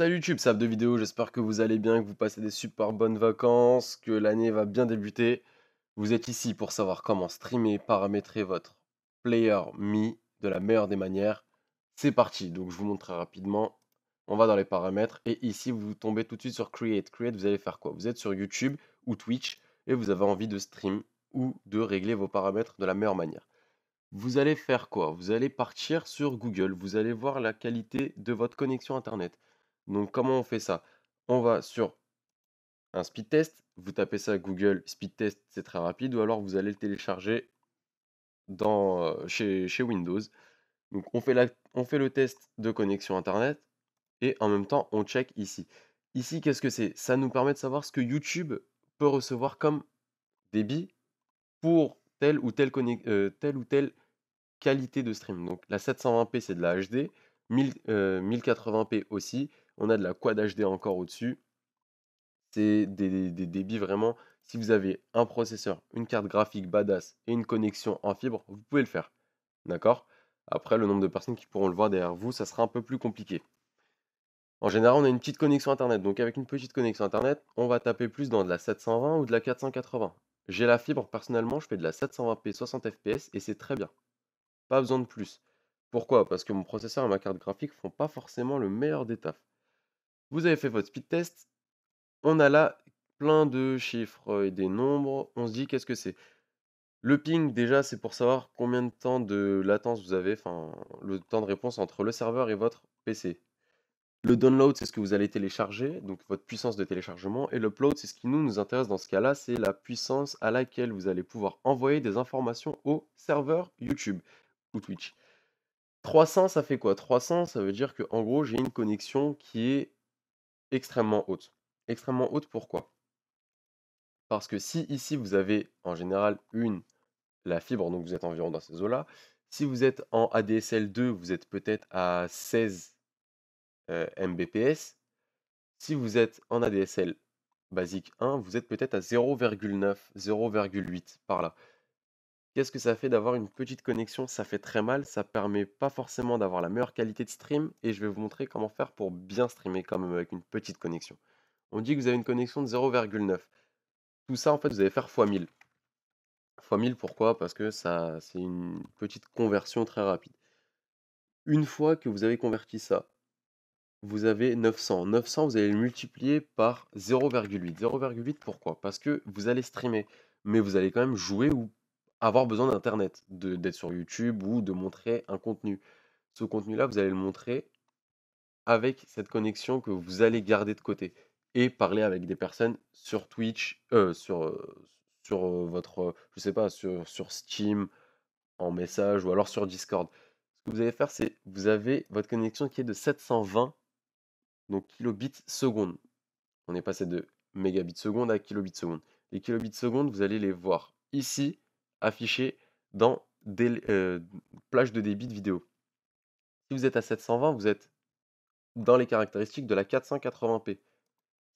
Salut YouTube, c'est de Vidéo, j'espère que vous allez bien, que vous passez des super bonnes vacances, que l'année va bien débuter. Vous êtes ici pour savoir comment streamer, paramétrer votre player Mi de la meilleure des manières. C'est parti, donc je vous montre rapidement. On va dans les paramètres et ici vous tombez tout de suite sur Create. Create, vous allez faire quoi Vous êtes sur YouTube ou Twitch et vous avez envie de stream ou de régler vos paramètres de la meilleure manière. Vous allez faire quoi Vous allez partir sur Google, vous allez voir la qualité de votre connexion Internet donc comment on fait ça On va sur un speed test, vous tapez ça Google speed test, c'est très rapide, ou alors vous allez le télécharger dans, chez, Windows. Donc on fait, on fait le test de connexion Internet et en même temps on check ici. Ici, qu'est-ce que c'est Ça nous permet de savoir ce que YouTube peut recevoir comme débit pour telle ou telle, telle, ou telle qualité de stream. Donc la 720p c'est de la HD, 1080p aussi, on a de la Quad HD encore au-dessus. C'est des, débits vraiment. Si vous avez un processeur, une carte graphique badass et une connexion en fibre, vous pouvez le faire. D'accord Après, le nombre de personnes qui pourront le voir derrière vous, ça sera un peu plus compliqué. En général, on a une petite connexion Internet. Donc avec une petite connexion Internet, on va taper plus dans de la 720 ou de la 480. J'ai la fibre, personnellement, je fais de la 720p 60 fps et c'est très bien. Pas besoin de plus. Pourquoi Parce que mon processeur et ma carte graphique font pas forcément le meilleur des tafs. Vous avez fait votre speed test. On a là plein de chiffres et des nombres. On se dit qu'est-ce que c'est. Le ping, déjà, c'est pour savoir combien de temps de latence vous avez, enfin, le temps de réponse entre le serveur et votre PC. Le download, c'est ce que vous allez télécharger, donc votre puissance de téléchargement. Et l'upload, c'est ce qui nous, nous intéresse dans ce cas-là, c'est la puissance à laquelle vous allez pouvoir envoyer des informations au serveur YouTube ou Twitch. 300, ça fait quoi 300, ça veut dire que en gros, j'ai une connexion qui est extrêmement haute. Extrêmement haute pourquoi Parce que si ici vous avez en général une, la fibre, donc vous êtes environ dans ces eaux-là, si vous êtes en ADSL2, vous êtes peut-être à 16 euh, Mbps. Si vous êtes en ADSL basique 1, vous êtes peut-être à 0,9, 0,8 par là. Qu'est-ce que ça fait d'avoir une petite connexion Ça fait très mal, ça permet pas forcément d'avoir la meilleure qualité de stream et je vais vous montrer comment faire pour bien streamer quand même euh, avec une petite connexion. On dit que vous avez une connexion de 0,9. Tout ça en fait vous allez faire x 1000. x 1000 pourquoi Parce que ça c'est une petite conversion très rapide. Une fois que vous avez converti ça, vous avez 900. 900 vous allez le multiplier par 0,8. 0,8 pourquoi Parce que vous allez streamer mais vous allez quand même jouer ou avoir besoin d'internet, d'être sur YouTube ou de montrer un contenu. Ce contenu-là, vous allez le montrer avec cette connexion que vous allez garder de côté et parler avec des personnes sur Twitch, euh, sur, euh, sur euh, votre, je sais pas, sur, sur Steam, en message ou alors sur Discord. Ce que vous allez faire, c'est vous avez votre connexion qui est de 720 donc kilobits seconde. On est passé de mégabits seconde à kilobits seconde. Les kilobits seconde, vous allez les voir ici affiché dans des euh, plages de débit de vidéo. Si vous êtes à 720, vous êtes dans les caractéristiques de la 480p.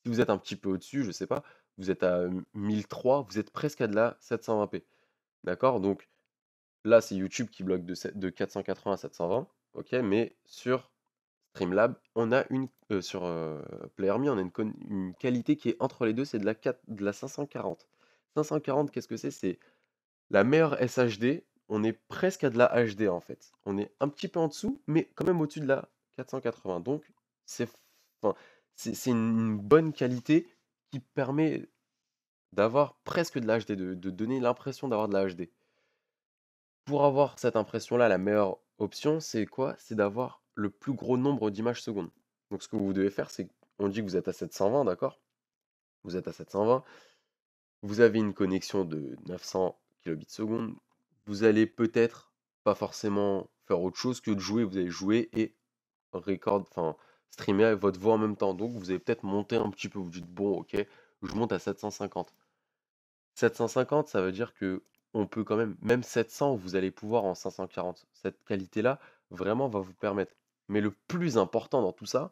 Si vous êtes un petit peu au-dessus, je ne sais pas, vous êtes à 1003, euh, vous êtes presque à de la 720p. D'accord Donc là, c'est YouTube qui bloque de, 480 à 720, ok Mais sur Streamlab, on a une euh, sur PlayerMe, on a une, qualité qui est entre les deux, c'est de la de la 540. 540, qu'est-ce que c'est C'est la meilleure SHD, on est presque à de la HD en fait. On est un petit peu en dessous, mais quand même au-dessus de la 480. Donc c'est enfin, une bonne qualité qui permet d'avoir presque de la HD, de, de donner l'impression d'avoir de la HD. Pour avoir cette impression-là, la meilleure option, c'est quoi C'est d'avoir le plus gros nombre d'images secondes. Donc ce que vous devez faire, c'est on dit que vous êtes à 720, d'accord Vous êtes à 720. Vous avez une connexion de 900 kilobits seconde, vous allez peut-être pas forcément faire autre chose que de jouer. Vous allez jouer et record, enfin streamer avec votre voix en même temps. Donc vous allez peut-être monter un petit peu. Vous dites bon, ok, je monte à 750. 750, ça veut dire que on peut quand même, même 700, vous allez pouvoir en 540. Cette qualité-là, vraiment, va vous permettre. Mais le plus important dans tout ça,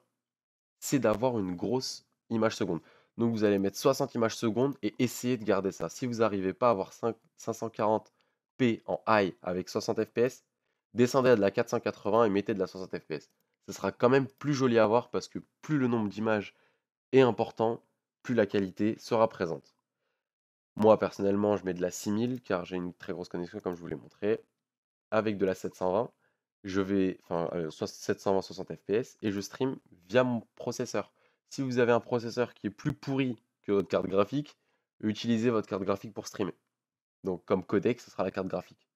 c'est d'avoir une grosse image seconde. Donc vous allez mettre 60 images secondes et essayer de garder ça. Si vous n'arrivez pas à avoir 540p en high avec 60 fps, descendez à de la 480 et mettez de la 60 fps. Ce sera quand même plus joli à voir parce que plus le nombre d'images est important, plus la qualité sera présente. Moi personnellement, je mets de la 6000 car j'ai une très grosse connexion comme je vous l'ai montré. Avec de la 720, je vais, enfin 720 60 fps et je stream via mon processeur si vous avez un processeur qui est plus pourri que votre carte graphique, utilisez votre carte graphique pour streamer. Donc comme codec, ce sera la carte graphique.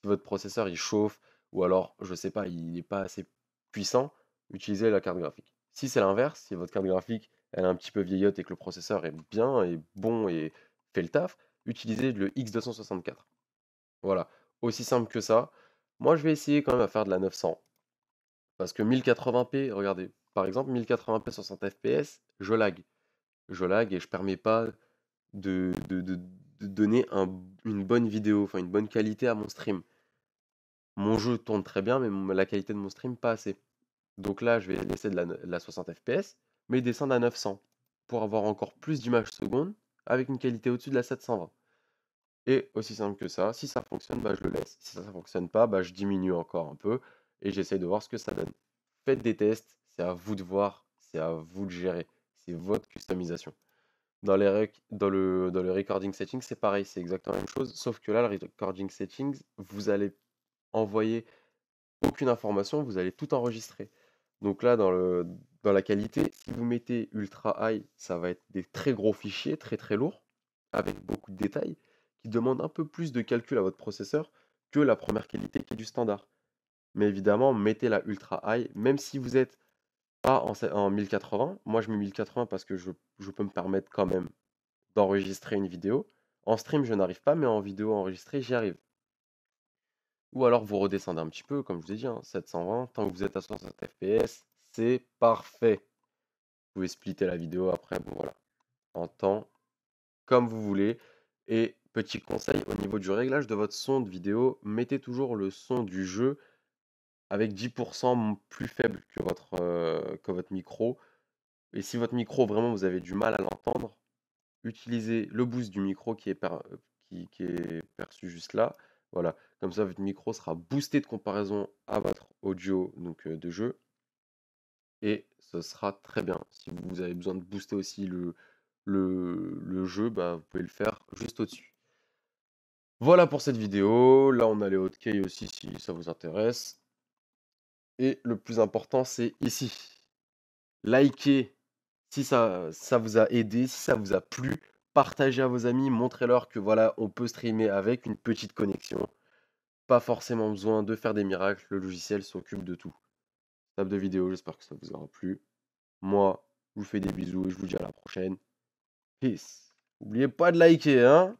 Si votre processeur il chauffe, ou alors, je sais pas, il n'est pas assez puissant, utilisez la carte graphique. Si c'est l'inverse, si votre carte graphique elle est un petit peu vieillotte et que le processeur est bien et bon et fait le taf, utilisez le X264. Voilà, aussi simple que ça. Moi, je vais essayer quand même à faire de la 900. Parce que 1080p, regardez, par exemple, 1080p 60 fps, je lag. Je lag et je permets pas de, de, donner une bonne vidéo, enfin une bonne qualité à mon stream. Mon jeu tourne très bien, mais la qualité de mon stream, pas assez. Donc là, je vais laisser de la, 60 fps, mais descendre à 900 pour avoir encore plus d'images secondes avec une qualité au-dessus de la 720. Et aussi simple que ça, si ça fonctionne, bah, je le laisse. Si ça ne fonctionne pas, bah, je diminue encore un peu et j'essaye de voir ce que ça donne. Faites des tests, c'est à vous de voir, c'est à vous de gérer, c'est votre customisation. Dans, les rec... dans, le... dans le recording Settings, c'est pareil, c'est exactement la même chose, sauf que là, le recording settings, vous allez envoyer aucune information, vous allez tout enregistrer. Donc là, dans, le... dans la qualité, si vous mettez ultra high, ça va être des très gros fichiers, très très lourds, avec beaucoup de détails, qui demandent un peu plus de calcul à votre processeur que la première qualité qui est du standard. Mais évidemment, mettez la ultra high, même si vous êtes pas en 1080. Moi, je mets 1080 parce que je peux me permettre quand même d'enregistrer une vidéo. En stream, je n'arrive pas, mais en vidéo enregistrée, j'y arrive. Ou alors vous redescendez un petit peu, comme je vous ai dit, 720, hein, tant que vous êtes à 60 FPS, c'est parfait. Vous pouvez splitter la vidéo après, bon voilà, en temps, comme vous voulez. Et petit conseil au niveau du réglage de votre son de vidéo, mettez toujours le son du jeu avec 10% plus faible que votre, que votre micro. Et si votre micro, vraiment, vous avez du mal à l'entendre, utilisez le boost du micro qui est, perçu juste là. Voilà, comme ça, votre micro sera boosté de comparaison à votre audio donc, de jeu. Et ce sera très bien. Si vous avez besoin de booster aussi le, le, jeu, bah, vous pouvez le faire juste au-dessus. Voilà pour cette vidéo. Là, on a les hotkeys aussi si ça vous intéresse. Et le plus important, c'est ici. Likez si ça, ça vous a aidé, si ça vous a plu. Partagez à vos amis, montrez-leur que voilà, on peut streamer avec une petite connexion. Pas forcément besoin de faire des miracles, le logiciel s'occupe de tout. Table de vidéo, j'espère que ça vous aura plu. Moi, je vous fais des bisous et je vous dis à la prochaine. Peace. N'oubliez pas de liker, hein